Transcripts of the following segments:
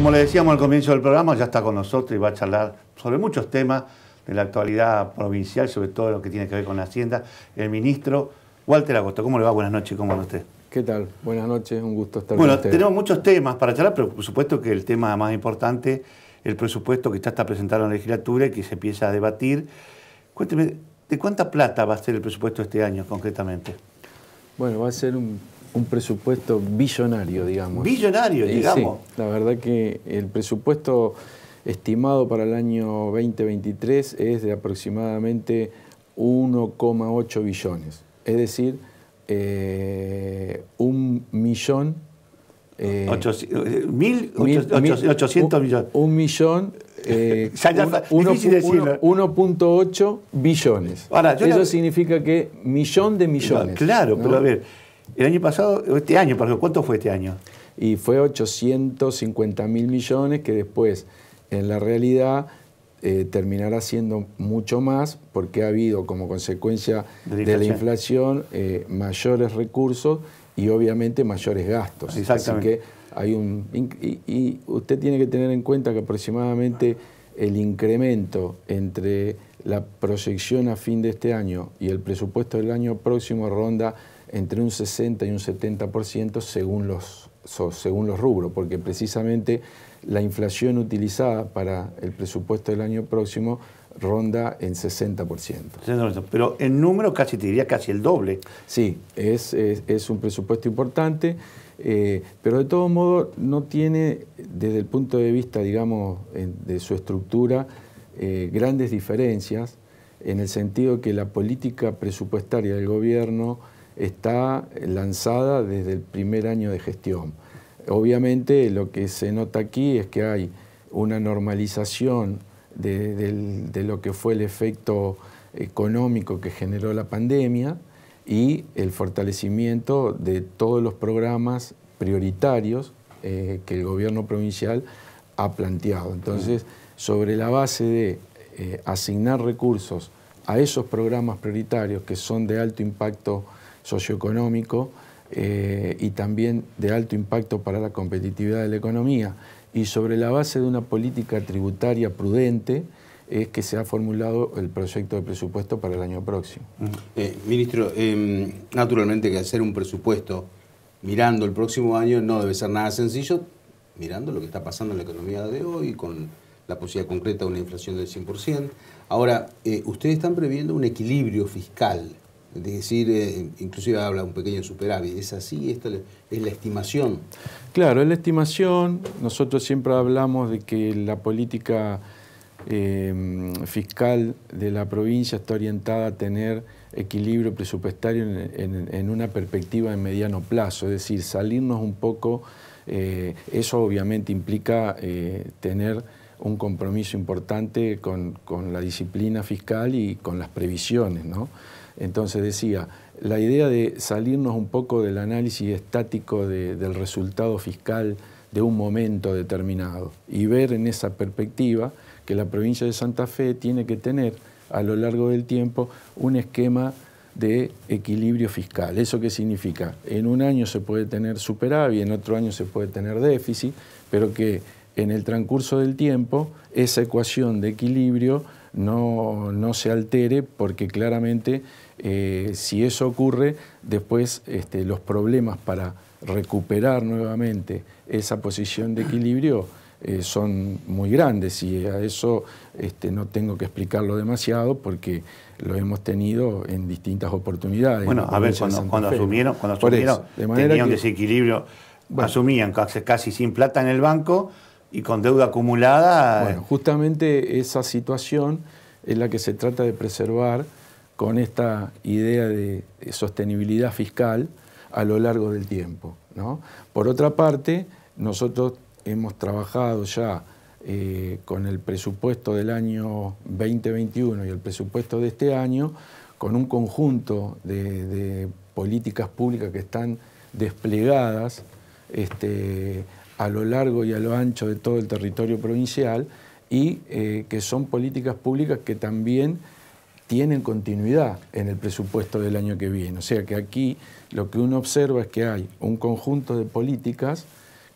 Como le decíamos al comienzo del programa, ya está con nosotros y va a charlar sobre muchos temas de la actualidad provincial, sobre todo lo que tiene que ver con la Hacienda, el ministro Walter Agosto. ¿Cómo le va? Buenas noches, ¿cómo va usted? ¿Qué tal? Buenas noches, un gusto estar bueno, con Bueno, tenemos muchos temas para charlar, pero por supuesto que el tema más importante, el presupuesto que ya está presentado en la legislatura y que se empieza a debatir. Cuénteme, ¿de cuánta plata va a ser el presupuesto este año concretamente? Bueno, va a ser un un presupuesto billonario, digamos. Billonario, eh, digamos. la verdad que el presupuesto estimado para el año 2023 es de aproximadamente 1,8 billones. Es decir, eh, un millón... Eh, millones. Un millón 1.8 billones. Eso significa que millón de millones. claro, pero a ver, el año pasado, este año, ¿cuánto fue este año? Y fue 850 mil millones que después, en la realidad, eh, terminará siendo mucho más porque ha habido como consecuencia de, la inflación eh, mayores recursos y obviamente mayores gastos. Exactamente. Así que hay un y, usted tiene que tener en cuenta que aproximadamente el incremento entre la proyección a fin de este año y el presupuesto del año próximo ronda entre un 60 y un 70% según los, según los rubros, porque precisamente la inflación utilizada para el presupuesto del año próximo ronda en 60%. Pero en número casi te diría casi el doble. Sí, es, un presupuesto importante, eh, pero de todo modo no tiene, desde el punto de vista, digamos, de su estructura, eh, grandes diferencias, en el sentido que la política presupuestaria del gobierno está lanzada desde el primer año de gestión. Obviamente lo que se nota aquí es que hay una normalización de, lo que fue el efecto económico que generó la pandemia y el fortalecimiento de todos los programas prioritarios eh, que el gobierno provincial ha planteado. Entonces, sobre la base de eh, asignar recursos a esos programas prioritarios que son de alto impacto socioeconómico eh, y también de alto impacto para la competitividad de la economía. Y sobre la base de una política tributaria prudente, es que se ha formulado el proyecto de presupuesto para el año próximo. Eh, ministro, em, naturalmente que hacer un presupuesto mirando el próximo año no debe ser nada sencillo, mirando lo que está pasando en la economía de hoy, con la posibilidad concreta de una inflación del 100%. Ahora, eh, ustedes están previendo un equilibrio fiscal es decir, eh, inclusive habla un pequeño superávit. ¿Es así? ¿Esta es la estimación? Claro, es la estimación. Nosotros siempre hablamos de que la política eh, fiscal de la provincia está orientada a tener equilibrio presupuestario en, una perspectiva de mediano plazo, es decir, salirnos un poco, eh, eso obviamente implica tener un compromiso importante con, con la disciplina fiscal y con las previsiones, ¿no? Entonces decía, la idea de salirnos un poco del análisis estático del resultado fiscal de un momento determinado y ver en esa perspectiva que la provincia de Santa Fe tiene que tener a lo largo del tiempo un esquema de equilibrio fiscal. ¿Eso qué significa? En un año se puede tener superávit, en otro año se puede tener déficit, pero que en el transcurso del tiempo esa ecuación de equilibrio no, no se altere porque claramente eh, si eso ocurre, después este, los problemas para recuperar nuevamente esa posición de equilibrio eh, son muy grandes y a eso este, no tengo que explicarlo demasiado porque lo hemos tenido en distintas oportunidades. Bueno, a ver, cuando, asumieron, cuando tenían desequilibrio, asumían casi sin plata en el banco, y con deuda acumulada. Bueno, eh, justamente esa situación es la que se trata de preservar con esta idea de sostenibilidad fiscal a lo largo del tiempo. ¿no? Por otra parte, nosotros hemos trabajado ya eh, con el presupuesto del año 2021 y el presupuesto de este año, con un conjunto de, políticas públicas que están desplegadas este, a lo largo y a lo ancho de todo el territorio provincial y eh, que son políticas públicas que también tienen continuidad en el presupuesto del año que viene. O sea que aquí lo que uno observa es que hay un conjunto de políticas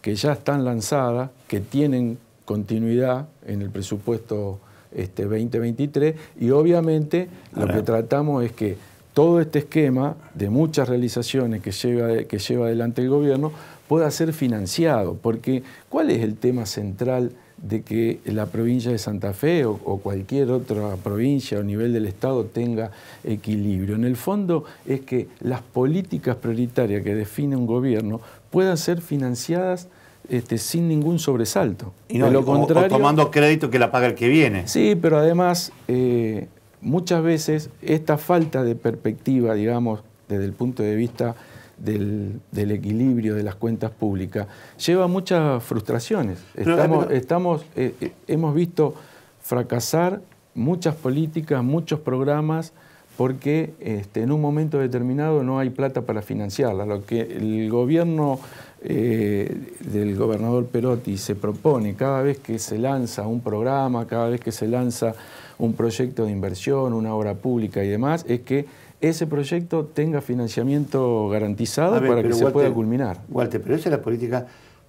que ya están lanzadas, que tienen continuidad en el presupuesto este, 2023 y obviamente lo que tratamos es que todo este esquema de muchas realizaciones que lleva, que lleva adelante el gobierno pueda ser financiado, porque ¿cuál es el tema central de que la provincia de Santa Fe o, cualquier otra provincia o nivel del Estado tenga equilibrio? En el fondo es que las políticas prioritarias que define un gobierno puedan ser financiadas este, sin ningún sobresalto. Y no, lo tomando crédito que la paga el que viene. Sí, pero además eh, muchas veces esta falta de perspectiva, digamos, desde el punto de vista del, equilibrio de las cuentas públicas, lleva muchas frustraciones. Eh, estamos, eh, eh, hemos visto fracasar muchas políticas, muchos programas, porque este, en un momento determinado no hay plata para financiarla. Lo que el gobierno del gobernador Perotti se propone cada vez que se lanza un programa, cada vez que se lanza un proyecto de inversión, una obra pública y demás, es que ese proyecto tenga financiamiento garantizado para que se pueda culminar. Walter, pero esa es la política.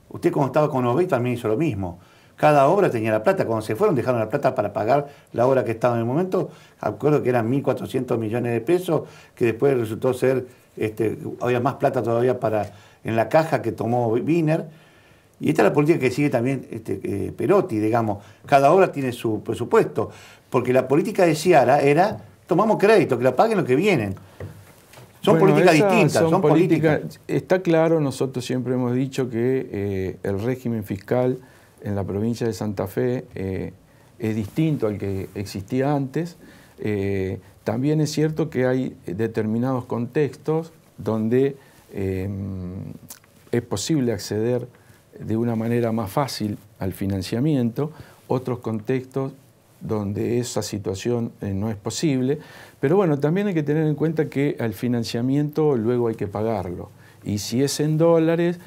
Usted cuando estaba con Obey también hizo lo mismo. Cada obra tenía la plata. Cuando se fueron dejaron la plata para pagar la obra que estaba en el momento. Acuerdo que eran 1.400 millones de pesos, que después resultó ser, este, había más plata todavía para en la caja que tomó Wiener. Y esta es la política que sigue también este, eh, Perotti, digamos. Cada obra tiene su presupuesto. Porque la política de Ciara era tomamos crédito, que la paguen los que vienen. Son políticas distintas, son, Está claro, nosotros siempre hemos dicho que eh, el régimen fiscal en la provincia de Santa Fe eh, es distinto al que existía antes. Eh, también es cierto que hay determinados contextos donde es posible acceder de una manera más fácil al financiamiento, otros contextos donde esa situación eh, no es posible. Pero bueno, también hay que tener en cuenta que al financiamiento luego hay que pagarlo. Y si es en dólares,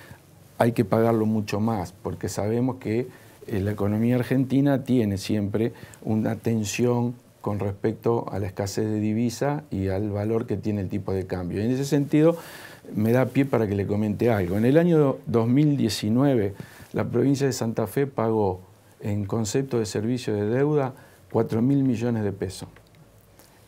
hay que pagarlo mucho más, porque sabemos que eh, la economía argentina tiene siempre una tensión con respecto a la escasez de divisa y al valor que tiene el tipo de cambio. Y en ese sentido, me da pie para que le comente algo. En el año 2019, la provincia de Santa Fe pagó en concepto de servicio de deuda 4 mil millones de pesos.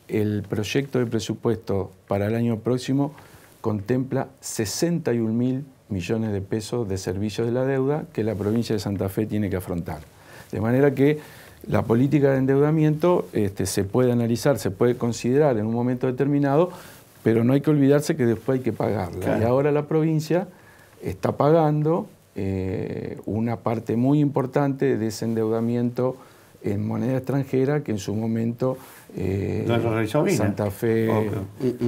El proyecto de presupuesto para el año próximo contempla 61 mil millones de pesos de servicios de la deuda que la provincia de Santa Fe tiene que afrontar. De manera que la política de endeudamiento este, se puede analizar, se puede considerar en un momento determinado, pero no hay que olvidarse que después hay que pagarla. Y ahora la provincia está pagando eh, una parte muy importante de ese endeudamiento en moneda extranjera que en su momento eh, Santa Fe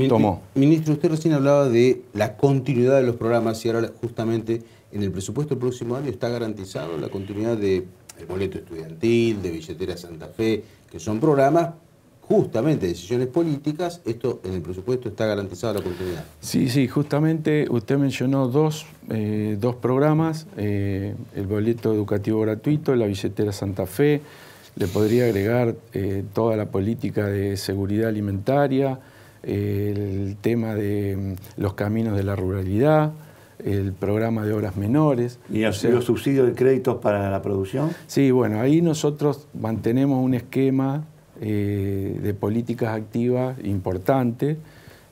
tomó. Ministro, usted recién hablaba de la continuidad de los programas y ahora justamente en el presupuesto del próximo año está garantizado la continuidad de boleto estudiantil, de billetera Santa Fe, que son programas justamente decisiones políticas, esto en el presupuesto está garantizado la oportunidad. Sí, sí, justamente usted mencionó dos, eh, programas, eh, el boleto educativo gratuito, la billetera Santa Fe, le podría agregar eh, toda la política de seguridad alimentaria, el tema de mm, los caminos de la ruralidad, el programa de obras menores. ¿Y los subsidios de créditos para la producción? Sí, bueno, ahí nosotros mantenemos un esquema eh, de políticas activas importantes,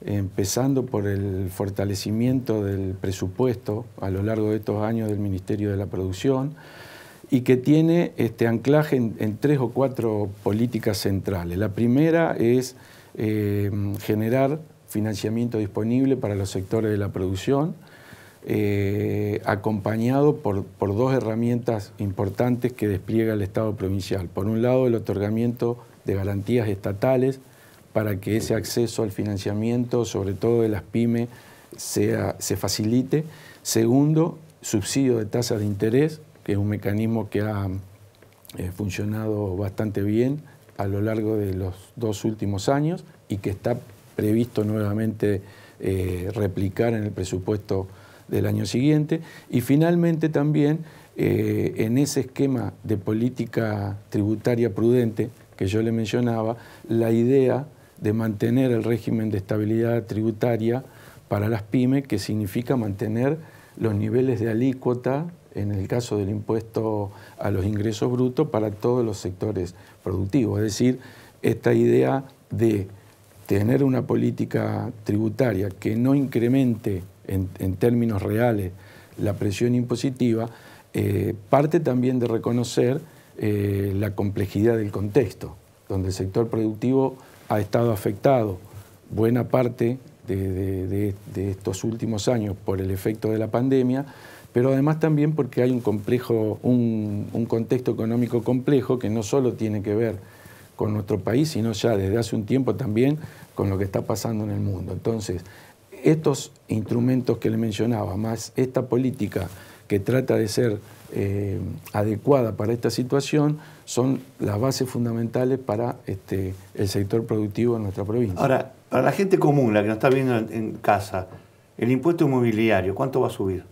empezando por el fortalecimiento del presupuesto a lo largo de estos años del Ministerio de la Producción y que tiene este anclaje en, tres o cuatro políticas centrales. La primera es eh, generar financiamiento disponible para los sectores de la producción, eh, acompañado por, por, dos herramientas importantes que despliega el Estado provincial. Por un lado, el otorgamiento de garantías estatales para que ese acceso al financiamiento, sobre todo de las pymes, se facilite. Segundo, subsidio de tasas de interés, que es un mecanismo que ha eh, funcionado bastante bien a lo largo de los dos últimos años y que está previsto nuevamente eh, replicar en el presupuesto del año siguiente. Y finalmente también eh, en ese esquema de política tributaria prudente que yo le mencionaba, la idea de mantener el régimen de estabilidad tributaria para las pymes, que significa mantener los niveles de alícuota, en el caso del impuesto a los ingresos brutos, para todos los sectores productivos. Es decir, esta idea de tener una política tributaria que no incremente en, términos reales la presión impositiva, eh, parte también de reconocer eh, la complejidad del contexto, donde el sector productivo ha estado afectado buena parte de, estos últimos años por el efecto de la pandemia, pero además también porque hay un, complejo, un, un, contexto económico complejo que no solo tiene que ver con nuestro país, sino ya desde hace un tiempo también con lo que está pasando en el mundo. Entonces, estos instrumentos que le mencionaba, más esta política que trata de ser eh, adecuada para esta situación son las bases fundamentales para este, el sector productivo en nuestra provincia. Ahora, para la gente común, la que nos está viendo en casa, el impuesto inmobiliario, ¿cuánto va a subir?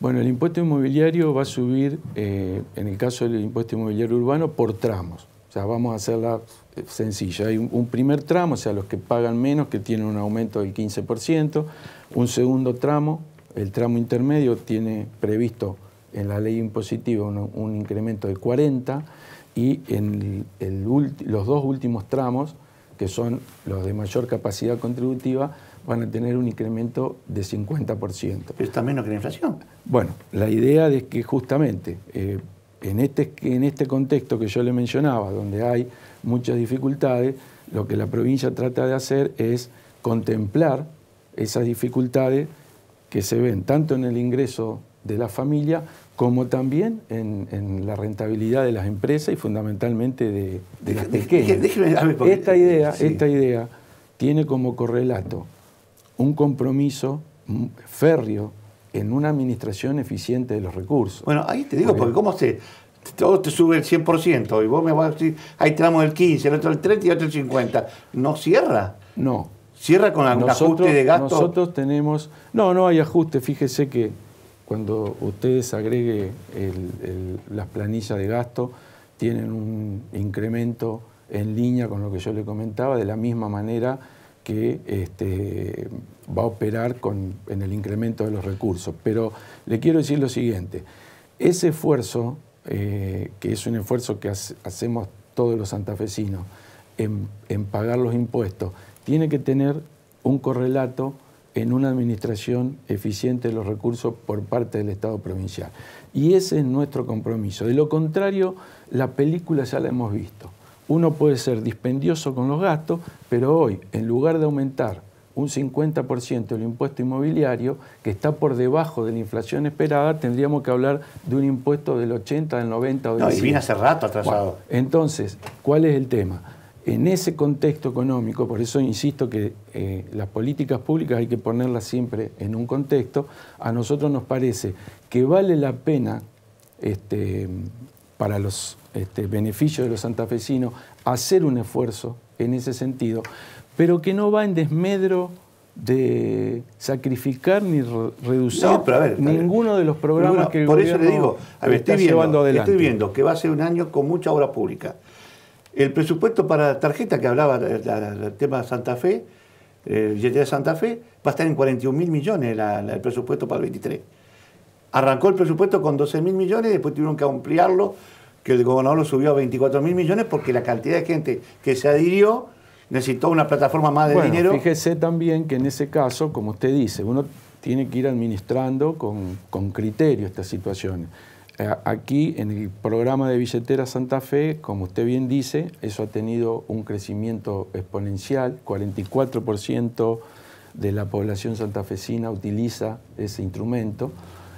Bueno, el impuesto inmobiliario va a subir, eh, en el caso del impuesto inmobiliario urbano, por tramos. O sea, vamos a hacerla eh, sencilla. Hay un, primer tramo, o sea, los que pagan menos, que tienen un aumento del 15%, un segundo tramo, el tramo intermedio tiene previsto en la ley impositiva un, incremento de 40 y en los dos últimos tramos, que son los de mayor capacidad contributiva, van a tener un incremento de 50%. ¿Pero está menos que la inflación? Bueno, la idea es que justamente eh, en, este, en este contexto que yo le mencionaba, donde hay muchas dificultades, lo que la provincia trata de hacer es contemplar esas dificultades que se ven tanto en el ingreso de la familia como también en, la rentabilidad de las empresas y fundamentalmente de, de las esta, idea, esta idea tiene como correlato un compromiso férreo en una administración eficiente de los recursos. Bueno, ahí te digo, porque, ¿cómo se...? Todo te sube el 100% y vos me vas a decir, ahí tenemos el 15, el otro el 30 y el otro el 50. No cierra. No, ¿Cierra con algún ajuste de gasto? Nosotros tenemos... No, no hay ajuste. Fíjese que cuando ustedes agreguen las planillas de gasto, tienen un incremento en línea con lo que yo le comentaba, de la misma manera que este, va a operar en el incremento de los recursos. Pero le quiero decir lo siguiente, ese esfuerzo, eh, que es un esfuerzo que hacemos todos los santafesinos, en pagar los impuestos, tiene que tener un correlato en una administración eficiente de los recursos por parte del Estado provincial. Y ese es nuestro compromiso. De lo contrario, la película ya la hemos visto. Uno puede ser dispendioso con los gastos, pero hoy, en lugar de aumentar un 50% el impuesto inmobiliario, que está por debajo de la inflación esperada, tendríamos que hablar de un impuesto del 80, del 90 o del 100. No, y viene hace rato atrasado. entonces, ¿cuál es el tema? En ese contexto económico, por eso insisto que eh, las políticas públicas hay que ponerlas siempre en un contexto, a nosotros nos parece que vale la pena este, para los este, beneficios de los santafesinos hacer un esfuerzo en ese sentido, pero que no va en desmedro de sacrificar ni reducir ninguno de los programas que el por eso le digo, Estoy viendo que va a ser un año con mucha obra pública el presupuesto para tarjeta que hablaba, el tema Santa Fe, eh, el de Santa Fe, va a estar en 41 mil millones el presupuesto para el 23. Arrancó el presupuesto con 12 mil millones, después tuvieron que ampliarlo, que el gobernador lo subió a 24 mil millones porque la cantidad de gente que se adhirió necesitó una plataforma más de dinero. Fíjese también que en ese caso, como usted dice, uno tiene que ir administrando con, con criterio estas situaciones. Eh, aquí en el programa de Billetera Santa Fe, como usted bien dice, eso ha tenido un crecimiento exponencial, 44% de la población santafesina utiliza ese instrumento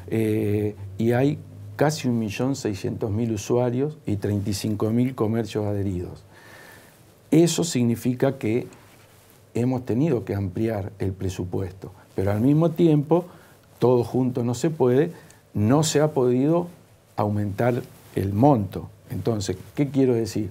eh, y hay casi 1.600.000 usuarios y 35.000 comercios adheridos. Eso significa que hemos tenido que ampliar el presupuesto, pero al mismo tiempo, todo junto no se puede, no se ha podido aumentar el monto. Entonces, ¿qué quiero decir?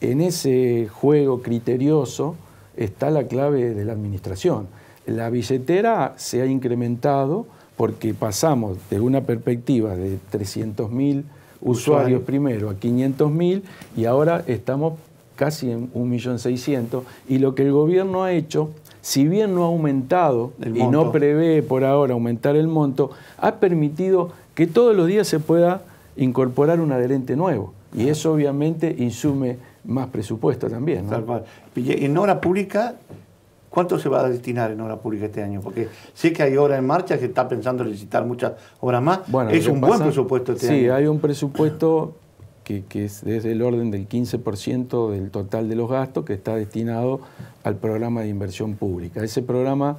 En ese juego criterioso está la clave de la administración. La billetera se ha incrementado porque pasamos de una perspectiva de 300.000 usuarios primero a 500.000 y ahora estamos casi en 1.600.000 y lo que el gobierno ha hecho, si bien no ha aumentado y no prevé por ahora aumentar el monto, ha permitido que todos los días se pueda incorporar un adherente nuevo. Y eso obviamente insume más presupuesto también. ¿no? En hora pública, ¿cuánto se va a destinar en hora pública este año? Porque sé que hay obra en marcha, que está pensando licitar muchas obras más. Bueno, es un buen presupuesto este año. Sí, hay un presupuesto que, es desde el orden del 15% del total de los gastos que está destinado al programa de inversión pública. Ese programa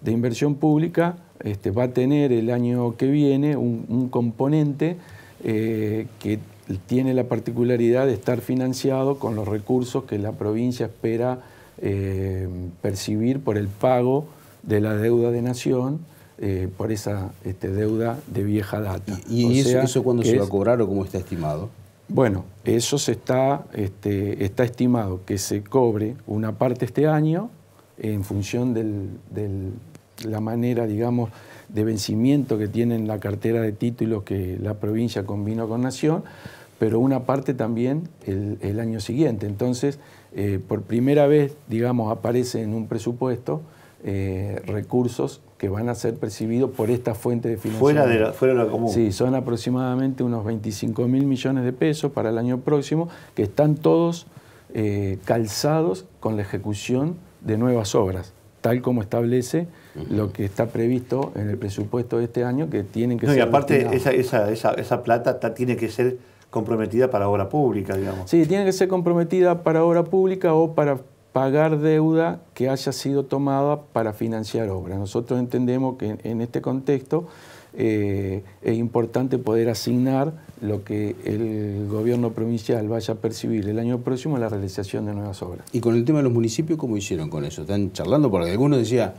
de inversión pública este, va a tener el año que viene un componente eh, que tiene la particularidad de estar financiado con los recursos que la provincia espera eh, percibir por el pago de la deuda de nación, eh, por esa este, deuda de vieja data. ¿Y, eso, cuándo se va a cobrar o cómo está estimado? Bueno, eso se está, este, está estimado que se cobre una parte este año en función de la manera, digamos, de vencimiento que tienen la cartera de títulos que la provincia combinó con Nación, pero una parte también el, año siguiente. Entonces, eh, por primera vez, digamos, aparece en un presupuesto eh, recursos que van a ser percibidos por esta fuente de financiación Fuera de la, común. Sí, son aproximadamente unos 25 mil millones de pesos para el año próximo, que están todos eh, calzados con la ejecución de nuevas obras, tal como establece lo que está previsto en el presupuesto de este año, que tienen que no, Y aparte, esa, esa, plata tiene que ser comprometida para obra pública, digamos. Sí, tiene que ser comprometida para obra pública o para pagar deuda que haya sido tomada para financiar obras. Nosotros entendemos que en, este contexto eh, es importante poder asignar lo que el gobierno provincial vaya a percibir el año próximo a la realización de nuevas obras. ¿Y con el tema de los municipios cómo hicieron con eso? ¿Están charlando? Porque algunos decía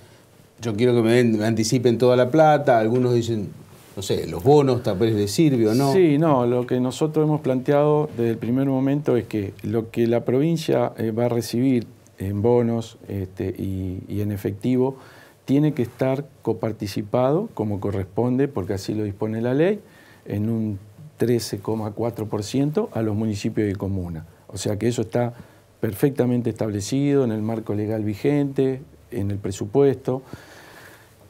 yo quiero que me, anticipen toda la plata, algunos dicen, no sé, los bonos tal vez les sirve o no. Sí, no, lo que nosotros hemos planteado desde el primer momento es que lo que la provincia eh, va a recibir en bonos este, y, en efectivo tiene que estar coparticipado como corresponde, porque así lo dispone la ley, en un 13,4% a los municipios y comunas. O sea que eso está perfectamente establecido en el marco legal vigente, en el presupuesto.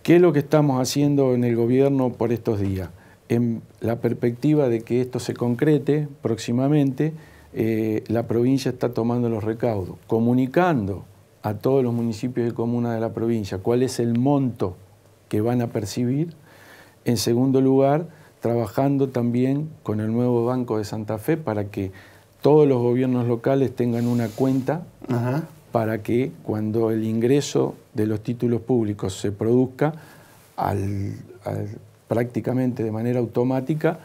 ¿Qué es lo que estamos haciendo en el gobierno por estos días? En la perspectiva de que esto se concrete próximamente, eh, la provincia está tomando los recaudos, comunicando a todos los municipios y comunas de la provincia cuál es el monto que van a percibir. En segundo lugar, trabajando también con el nuevo Banco de Santa Fe para que todos los gobiernos locales tengan una cuenta para que cuando el ingreso de los títulos públicos se produzca, prácticamente de manera automática,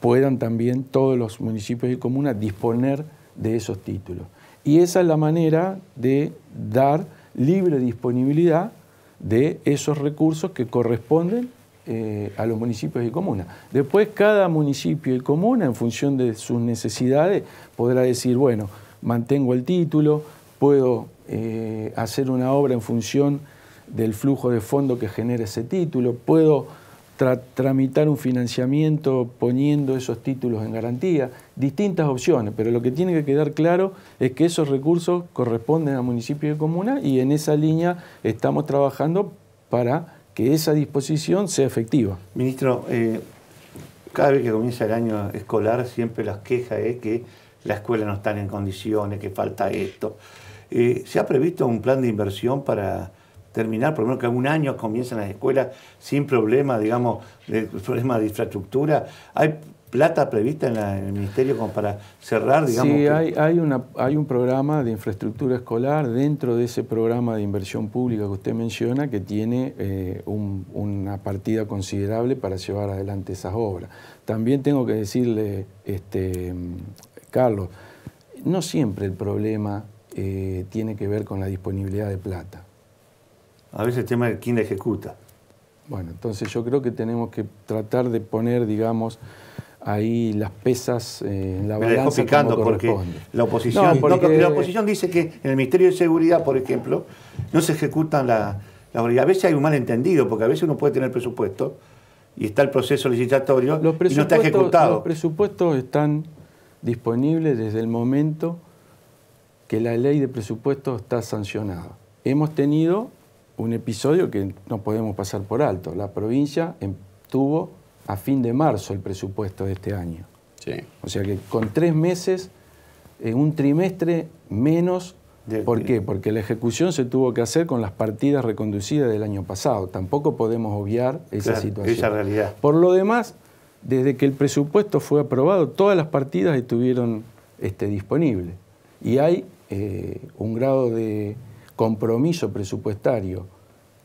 puedan también todos los municipios y comunas disponer de esos títulos. Y esa es la manera de dar libre disponibilidad de esos recursos que corresponden eh, a los municipios y comunas. Después cada municipio y comuna, en función de sus necesidades, podrá decir, bueno, mantengo el título, puedo eh, hacer una obra en función del flujo de fondo que genera ese título, puedo tramitar un financiamiento poniendo esos títulos en garantía, distintas opciones, pero lo que tiene que quedar claro es que esos recursos corresponden a municipios y comunas y en esa línea estamos trabajando para que esa disposición sea efectiva. Ministro, eh, cada vez que comienza el año escolar siempre las quejas es que la escuela no está en condiciones, que falta esto. Eh, ¿Se ha previsto un plan de inversión para terminar, por lo menos que algún año comiencen las escuelas sin problemas digamos, de de infraestructura? ¿Hay plata prevista en, el ministerio como para cerrar, digamos? Sí, hay, un programa de infraestructura escolar dentro de ese programa de inversión pública que usted menciona que tiene eh, una partida considerable para llevar adelante esas obras. También tengo que decirle, este, mm, Carlos, no siempre el problema eh, tiene que ver con la disponibilidad de plata. A veces el tema de quién la ejecuta. Bueno, entonces yo creo que tenemos que tratar de poner, digamos, ahí las pesas eh, en la balanza porque la oposición, porque... la oposición dice que en el Ministerio de Seguridad, por ejemplo, no se ejecutan las la A veces hay un malentendido, porque a veces uno puede tener presupuesto y está el proceso licitatorio y no está ejecutado. Los presupuestos están disponibles desde el momento que la ley de presupuesto está sancionada. Hemos tenido un episodio que no podemos pasar por alto. La provincia em, tuvo a fin de marzo el presupuesto de este año. O sea que con tres meses, un trimestre menos. Este ¿Por qué? Porque la ejecución se tuvo que hacer con las partidas reconducidas del año pasado. Tampoco podemos obviar esa situación. Esa realidad. Por lo demás, desde que el presupuesto fue aprobado, todas las partidas estuvieron este, disponibles. Y hay eh, un grado de compromiso presupuestario,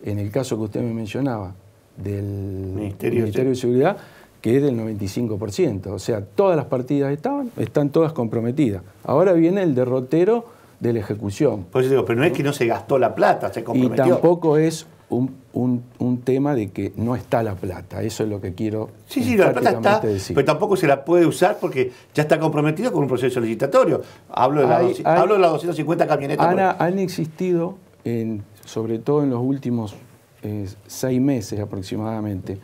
en el caso que usted me mencionaba, del Ministerio, de Seguridad, que es del 95%. O sea, todas las partidas estaban, están todas comprometidas. Ahora viene el derrotero de la ejecución. Por eso digo, pero no es que no se gastó la plata, se comprometió. Y tampoco es un, tema de que no está la plata. Eso es lo que quiero Sí, sí, la plata está, decir. pero tampoco se la puede usar porque ya está comprometido con un proceso licitatorio. Hablo de, las 250 camionetas. Ana, han existido, en, sobre todo en los últimos eh, seis meses aproximadamente,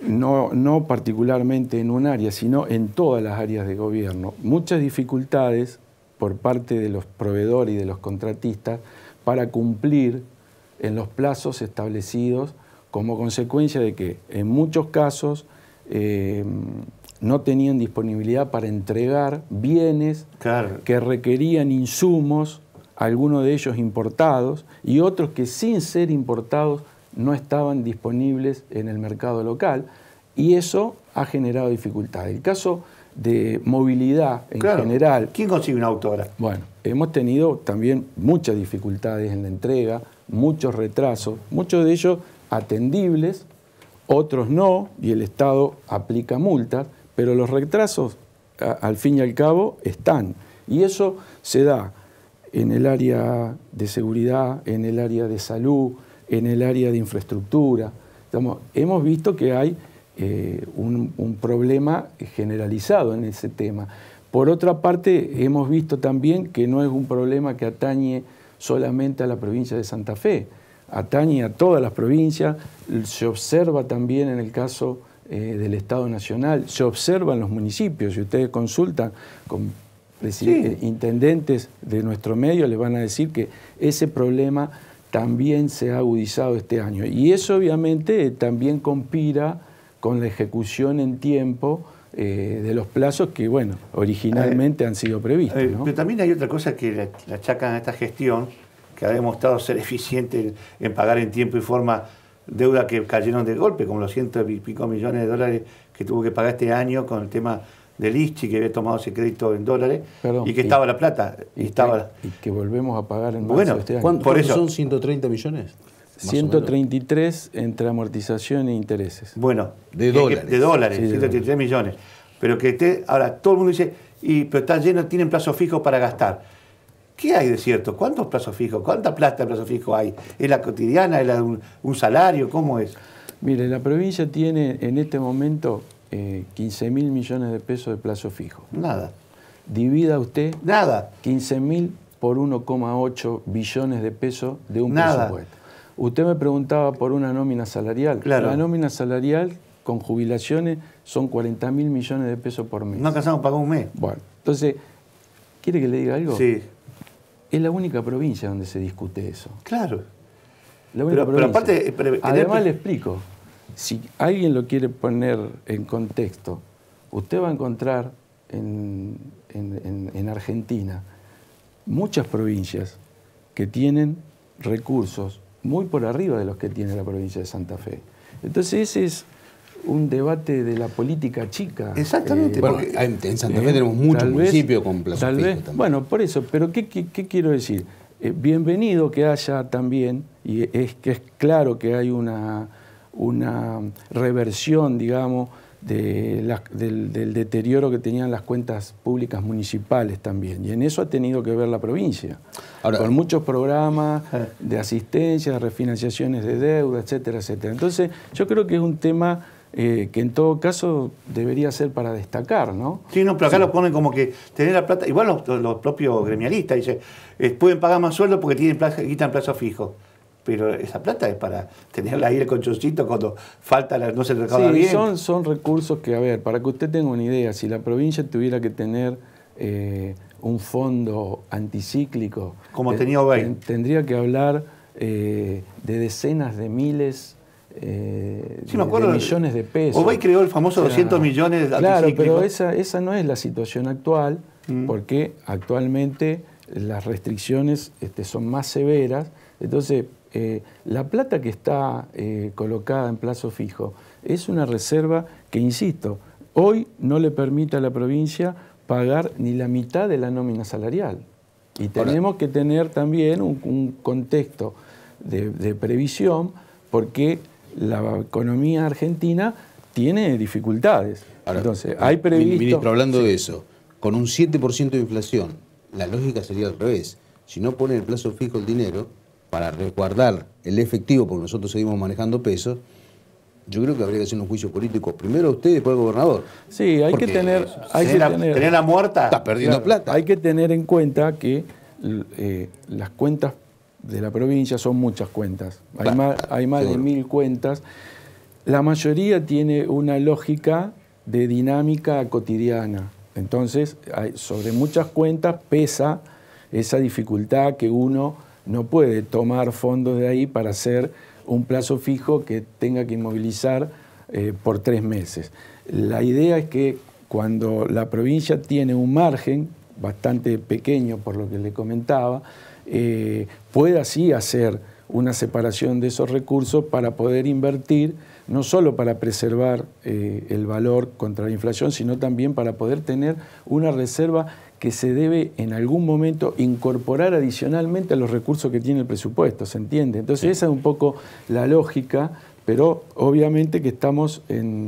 no, no particularmente en un área, sino en todas las áreas de gobierno, muchas dificultades por parte de los proveedores y de los contratistas para cumplir en los plazos establecidos como consecuencia de que en muchos casos eh, no tenían disponibilidad para entregar bienes que requerían insumos, algunos de ellos importados y otros que sin ser importados no estaban disponibles en el mercado local y eso ha generado dificultades. El caso de movilidad en general. ¿Quién consigue un auto Bueno, hemos tenido también muchas dificultades en la entrega, muchos retrasos, muchos de ellos atendibles, otros no, y el Estado aplica multas, pero los retrasos al fin y al cabo están. Y eso se da en el área de seguridad, en el área de salud, en el área de infraestructura. hemos visto que hay eh, un problema generalizado en ese tema. Por otra parte, hemos visto también que no es un problema que atañe solamente a la provincia de Santa Fe, atañe a todas las provincias, se observa también en el caso eh, del Estado Nacional, se observa en los municipios, si ustedes consultan con eh, intendentes de nuestro medio, les van a decir que ese problema también se ha agudizado este año. Y eso obviamente también compira con la ejecución en tiempo eh, de los plazos que, bueno, originalmente eh, han sido previstos. Eh, pero también hay otra cosa que la, achacan a esta gestión, que ha demostrado ser eficiente en pagar en tiempo y forma deuda que cayeron de golpe, como los ciento y pico millones de dólares que tuvo que pagar este año con el tema del ISCHI, que había tomado ese crédito en dólares, y que estaba la plata. Y, estaba... Que, volvemos a pagar en marzo bueno, este año. ¿Cuánto, son 130 millones? 133 entre amortización e intereses. Bueno, de dólares. De dólares, 133 millones. Pero que esté, ahora todo el mundo dice, y, pero están llenos, tienen plazos fijos para gastar. ¿Qué hay de cierto? ¿Cuántos plazos fijos? ¿Cuánta plata de plazo fijo hay? ¿Es la cotidiana? ¿Es un, salario? ¿Cómo es? Mire, la provincia tiene en este momento 15 eh, mil millones de pesos de plazo fijo. Nada. Divida usted. Nada. 15 mil por 1,8 billones de pesos de un Nada. presupuesto. Usted me preguntaba por una nómina salarial. Claro. La nómina salarial con jubilaciones son 40 mil millones de pesos por mes. No alcanzamos para un mes. Bueno, entonces, ¿quiere que le diga algo? Sí. Es la única provincia donde se discute eso. Claro. La pero, aparte, eh, este Además, le explico. Si alguien lo quiere poner en contexto, usted va a encontrar en Argentina muchas provincias que tienen recursos muy por arriba de los que tiene la provincia de Santa Fe. Entonces ese es un debate de la política chica. Exactamente. Eh, en Santa Fe ¿eh? tenemos muchos municipios con Bueno, por eso, pero ¿qué, quiero decir? Eh, bienvenido que haya también, y es que es claro que hay una, una reversión, digamos, de del, deterioro que tenían las cuentas públicas municipales también. Y en eso ha tenido que ver la provincia, con muchos programas eh. de asistencia, de refinanciaciones de deuda, etcétera, etcétera. Entonces, yo creo que es un tema eh, que en todo caso debería ser para destacar, ¿no? Sí, no, pero acá lo ponen como que tener la plata, igual los, propios gremialistas dicen, eh, pueden pagar más sueldo porque tienen quitan plazo fijo pero esa plata es para tenerla ahí el colchoncito cuando falta, la, no se le acaba bien. Son, son recursos que, a ver, para que usted tenga una idea, si la provincia tuviera que tener eh, un fondo anticíclico. Como tenía Obey. Tendría que hablar eh, de decenas de miles eh, de millones de pesos. Obey creó el famoso 200 millones de Claro, pero esa, esa no es la situación actual, mm. porque actualmente las restricciones este, son más severas. Entonces, eh, la plata que está eh, colocada en plazo fijo es una reserva que, insisto, hoy no le permite a la provincia pagar ni la mitad de la nómina salarial. Y tenemos que tener también un, contexto de, previsión porque la economía argentina tiene dificultades. Entonces, hay previsto... Ministro, hablando de eso, con un 7% de inflación, la lógica sería al revés. Si no pone en plazo fijo el dinero, para resguardar el efectivo, porque nosotros seguimos manejando pesos, yo creo que habría que hacer un juicio político. Primero a usted, después al gobernador. Sí, hay que tener... Hay que tener, muerta. Está perdiendo plata. Hay que tener en cuenta que eh, las cuentas de la provincia son muchas cuentas. Hay más, hay más de mil cuentas. La mayoría tiene una lógica de dinámica cotidiana. Entonces, sobre muchas cuentas pesa esa dificultad que uno no puede tomar fondos de ahí para hacer un plazo fijo que tenga que inmovilizar eh, por tres meses. La idea es que cuando la provincia tiene un margen bastante pequeño, por lo que le comentaba, eh, pueda así hacer una separación de esos recursos para poder invertir, no solo para preservar eh, el valor contra la inflación, sino también para poder tener una reserva que se debe en algún momento incorporar adicionalmente a los recursos que tiene el presupuesto, ¿se entiende? Entonces esa es un poco la lógica, pero obviamente que estamos en,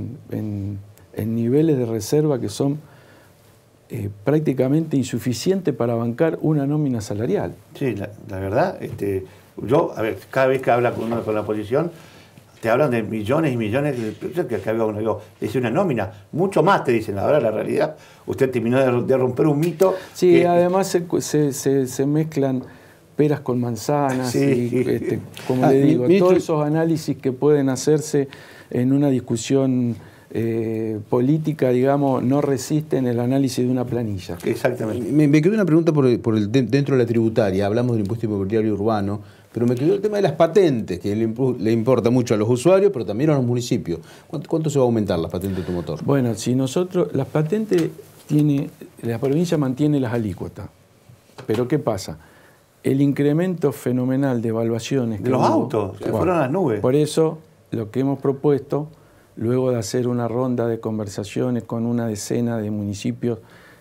niveles de reserva que son eh, prácticamente insuficientes para bancar una nómina salarial. Sí, la, verdad, este, yo, a ver, cada vez que habla con, una, con la oposición, te hablan de millones y millones, que había una nómina, mucho más te dicen, ahora la realidad, usted terminó de, romper un mito. Sí, además se, mezclan peras con manzanas, y, este, como ah, le digo, todos esos análisis que pueden hacerse en una discusión eh, política, digamos, no resisten el análisis de una planilla. Exactamente. Me, me quedó una pregunta por, el, dentro de la tributaria, hablamos del impuesto inmobiliario urbano, pero me quedó el tema de las patentes, que le, importa mucho a los usuarios, pero también a los municipios. ¿Cuánto, se va a aumentar la patente de tu motor? Bueno, si nosotros, las patentes tiene, la provincia mantiene las alícuotas. Pero ¿qué pasa? El incremento fenomenal de evaluaciones. De los autos, se fueron a las nubes. Por eso, lo que hemos propuesto, luego de hacer una ronda de conversaciones con una decena de municipios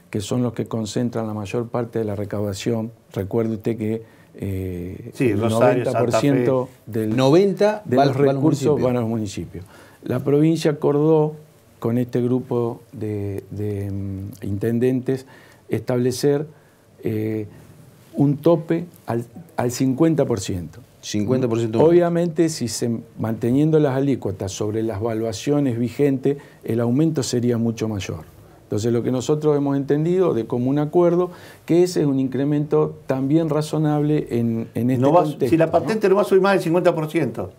que son los que concentran la mayor parte de la recaudación, recuerde usted que eh, sí, 90% del 90 de los recursos van a los municipios. La provincia acordó con este grupo de, mm, intendentes establecer eh, un tope al, al 50%. 50%. Obviamente, si se, manteniendo las alícuotas sobre las valuaciones vigentes, el aumento sería mucho mayor. Entonces lo que nosotros hemos entendido de común acuerdo, que ese es un incremento también razonable en, este no Si la patente ¿no? va a subir más del 50%. Eso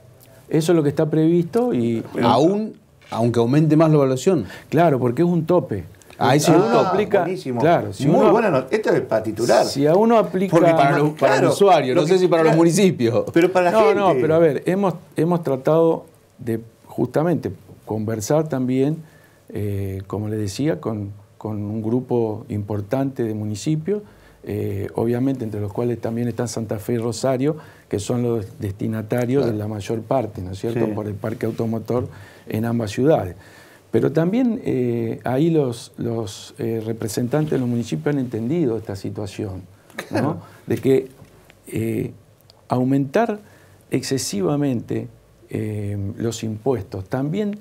es lo que está previsto y... aún, aunque aumente más la evaluación. Claro, porque es un tope. Ah, Ahí si ah, uno aplica. Buenísimo. Claro, si Muy bueno, esto es para titular. Si a uno aplica. Porque para, los, para el usuario, no sé si para los municipios. Pero para la no, No, pero a ver, hemos, hemos tratado de justamente conversar también eh, como le decía, con, un grupo importante de municipios, eh, obviamente entre los cuales también están Santa Fe y Rosario, que son los destinatarios de la mayor parte, ¿no es cierto?, por el parque automotor en ambas ciudades. Pero también eh, ahí los, representantes de los municipios han entendido esta situación, ¿no? de que aumentar excesivamente los impuestos también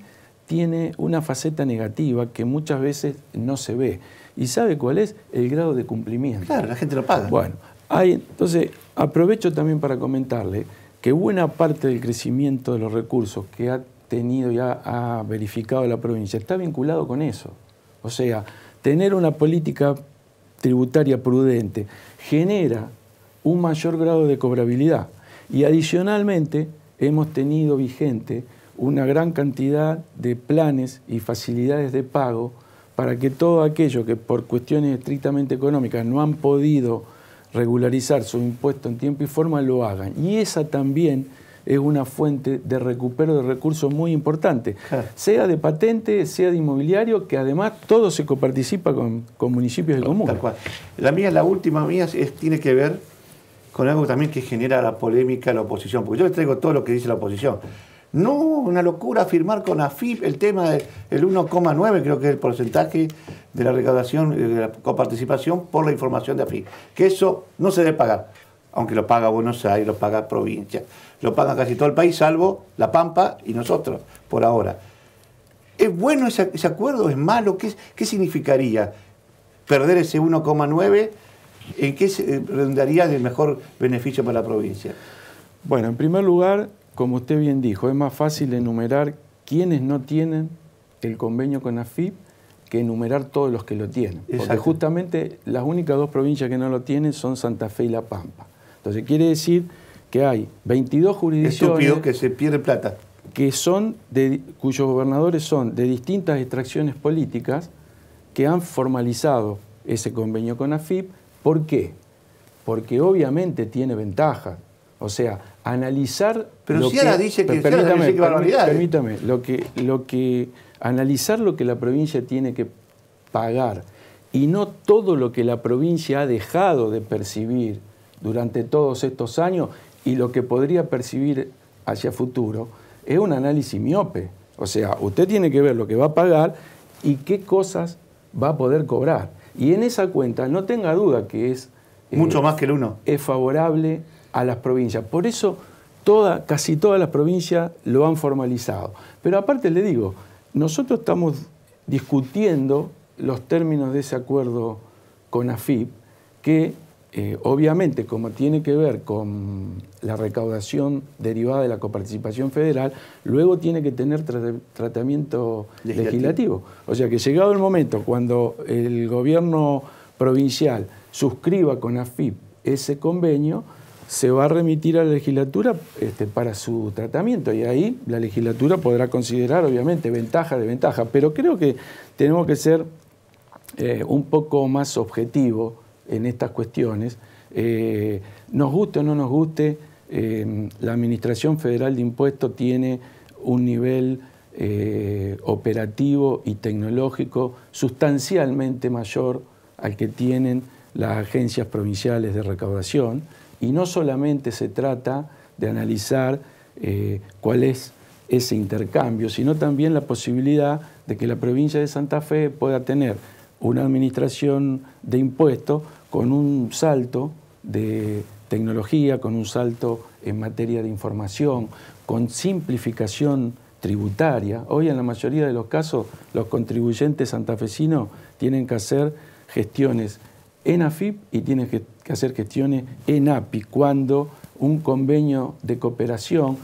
tiene una faceta negativa que muchas veces no se ve. ¿Y sabe cuál es? El grado de cumplimiento. Claro, la gente lo paga. Bueno, entonces aprovecho también para comentarle que buena parte del crecimiento de los recursos que ha tenido y ha verificado la provincia está vinculado con eso. O sea, tener una política tributaria prudente genera un mayor grado de cobrabilidad. Y adicionalmente hemos tenido vigente una gran cantidad de planes y facilidades de pago para que todo aquello que por cuestiones estrictamente económicas no han podido regularizar su impuesto en tiempo y forma lo hagan. Y esa también es una fuente de recupero de recursos muy importante, sea de patente, sea de inmobiliario, que además todo se coparticipa con, municipios y común. La mía, la última mía, tiene que ver con algo también que genera la polémica la oposición, porque yo les traigo todo lo que dice la oposición. No, una locura firmar con AFIP el tema del 1,9, creo que es el porcentaje de la recaudación, eh, de la coparticipación por la información de AFIP. Que eso no se debe pagar, aunque lo paga Buenos Aires, lo paga provincia, lo paga casi todo el país, salvo La Pampa y nosotros, por ahora. ¿Es bueno ese, acuerdo? ¿Es malo? ¿Qué, qué significaría perder ese 1,9? ¿En qué se eh, redundaría el mejor beneficio para la provincia? Bueno, en primer lugar, como usted bien dijo, es más fácil enumerar quienes no tienen el convenio con AFIP que enumerar todos los que lo tienen. Porque justamente las únicas dos provincias que no lo tienen son Santa Fe y La Pampa. Entonces quiere decir que hay 22 jurisdicciones... Estúpido que se pierde plata. Que son cuyos gobernadores son de distintas extracciones políticas que han formalizado ese convenio con AFIP. ¿Por qué? Porque obviamente tiene ventajas. O sea, analizar. lo que, que. lo que, lo que. Analizar lo que la provincia tiene que pagar y no todo lo que la provincia ha dejado de percibir durante todos estos años y lo que podría percibir hacia futuro, es un análisis miope. O sea, usted tiene que ver lo que va a pagar y qué cosas va a poder cobrar. Y en esa cuenta, no tenga duda que es... Mucho eh, más que el uno. Es favorable a las provincias. Por eso toda, casi todas las provincias lo han formalizado. Pero aparte le digo, nosotros estamos discutiendo los términos de ese acuerdo con AFIP, que eh, obviamente como tiene que ver con la recaudación derivada de la coparticipación federal, luego tiene que tener tratamiento legislativo. O sea que llegado el momento cuando el gobierno provincial suscriba con AFIP ese convenio, se va a remitir a la legislatura este, para su tratamiento y ahí la legislatura podrá considerar obviamente ventaja, de ventaja. pero creo que tenemos que ser eh, un poco más objetivos en estas cuestiones. Eh, nos guste o no nos guste, eh, la Administración Federal de Impuestos tiene un nivel operativo y tecnológico sustancialmente mayor al que tienen las agencias provinciales de recaudación. Y no solamente se trata de analizar eh, cuál es ese intercambio, sino también la posibilidad de que la provincia de Santa Fe pueda tener una administración de impuestos con un salto de tecnología, con un salto en materia de información, con simplificación tributaria. Hoy en la mayoría de los casos los contribuyentes santafesinos tienen que hacer gestiones en AFIP y tienen que que hacer gestiones en API cuando un convenio de cooperación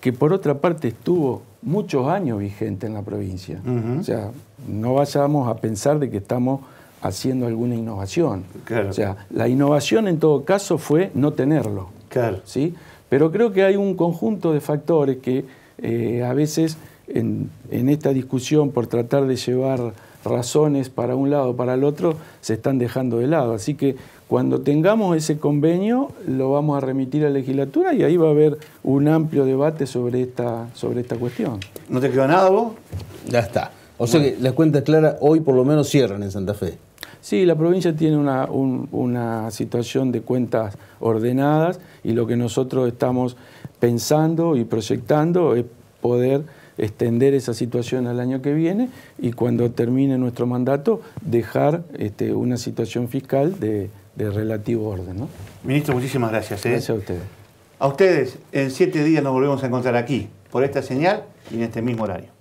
que por otra parte estuvo muchos años vigente en la provincia. O sea, no vayamos a pensar de que estamos haciendo alguna innovación. O sea, la innovación en todo caso fue no tenerlo. Claro. ¿sí? Pero creo que hay un conjunto de factores que eh, a veces en, esta discusión por tratar de llevar razones para un lado o para el otro se están dejando de lado. Así que cuando tengamos ese convenio lo vamos a remitir a la legislatura y ahí va a haber un amplio debate sobre esta, sobre esta cuestión. ¿No te quedó nada vos? Ya está. O sea que las cuentas claras hoy por lo menos cierran en Santa Fe. Sí, la provincia tiene una, una, situación de cuentas ordenadas y lo que nosotros estamos pensando y proyectando es poder extender esa situación al año que viene y cuando termine nuestro mandato dejar este, una situación fiscal de, relativo orden. ¿no? Ministro, muchísimas gracias. ¿eh? Gracias a ustedes. A ustedes, en siete días nos volvemos a encontrar aquí, por esta señal y en este mismo horario.